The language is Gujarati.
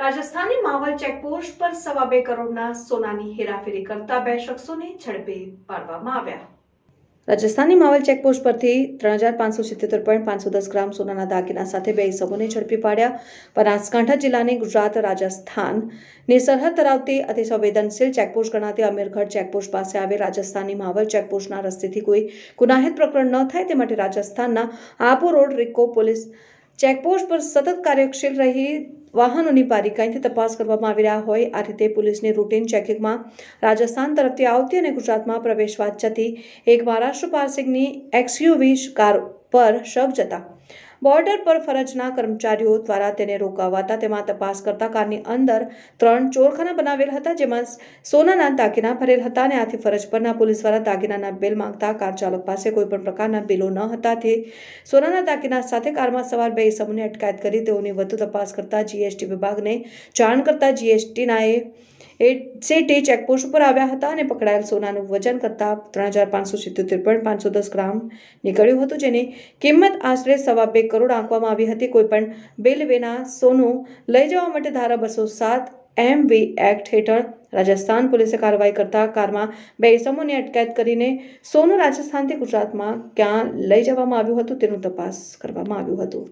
રાજસ્થાની માવલ ચેકપોસ્ટ પર સવા બે કરોડના સોનાની હેરાફેરી કરતા બે શખ્સોને ઝડપે પાડવામાં આવ્યા રાજસ્થાનની માવલ ચેકપોસ્ટ પરથી ત્રણ હજાર પાંચસો સિત્તેર પોઈન્ટ પાંચસો દસ ગ્રામ સોનાના દાગીના સાથે બે ઇસમોને ઝડપી પાડ્યા બનાસકાંઠા જિલ્લાની ગુજરાત રાજસ્થાન ને સરહદ ધરાવતી અતિ સંવેદનશીલ ચેકપોસ્ટ ગણાતી અમીરગઢ ચેકપોસ્ટ પાસે આવેલ રાજસ્થાનની માવલ ચેકપોસ્ટના રસ્તેથી કોઈ ગુનાહિત પ્રકરણ ન થાય તે માટે રાજસ્થાનના આપો રોડ રિકો પોલીસ ચેકપોસ્ટ પર સતત કાર્યશીલ રહી વાહનોની બારીકાઈથી તપાસ કરવામાં આવી રહ્યા હોય આ રીતે પોલીસની રૂટીન ચેકિંગમાં રાજસ્થાન તરફથી આવતી અને ગુજરાતમાં પ્રવેશવા જતી એક મહારાષ્ટ્ર પાસિંગની એક્સયુવી કાર પર શક જતા બોર્ડર પર ફરજના કર્મચારીઓ દ્વારા તેને રોકાવાતા તેમાં તપાસ કરતા કારની અંદર ત્રણ ચોરખાના બનાવેલ હતા જેમાં સોનાના દાગીના ભરેલ હતા અને આથી ફરજ પરના પોલીસ દ્વારા દાગીનાના બિલ માંગતા કાર ચાલક પાસે કોઈપણ પ્રકારના બિલો ન હતા તે સોનાના દાગીના સાથે કારમાં સવાર બે ઇસમોને અટકાયત કરી તેઓની વધુ તપાસ કરતા જીએસટી વિભાગને જાણ કરતા જીએસટીનાએ એ સેટે ચેકપોસ્ટ ઉપર આવ્યા હતા અને પકડાયેલ સોનાનું વજન કરતાં ત્રણ હજાર પાંચસો સિત્યોતેર પોઈન્ટ પાંચસો દસ ગ્રામ નીકળ્યું હતું જેની કિંમત આશરે સવા બે કરોડ આંકવામાં આવી હતી કોઈપણ બિલ વિના સોનું લઈ જવા માટે ધારા બસો સાત એમ વી એક્ટ હેઠળ રાજસ્થાન પોલીસે કાર્યવાહી કરતા કારમાં બે ઇસમોની અટકાયત કરીને સોનું રાજસ્થાનથી ગુજરાતમાં ક્યાં લઈ જવામાં આવ્યું હતું તેનું તપાસ કરવામાં આવ્યું હતું